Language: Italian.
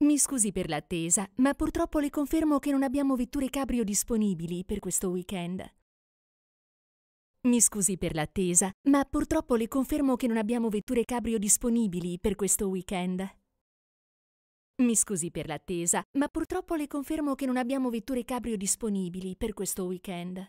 Mi scusi per l'attesa, ma purtroppo le confermo che non abbiamo vetture cabrio disponibili per questo weekend. Mi scusi per l'attesa, ma purtroppo le confermo che non abbiamo vetture cabrio disponibili per questo weekend. Mi scusi per l'attesa, ma purtroppo le confermo che non abbiamo vetture cabrio disponibili per questo weekend.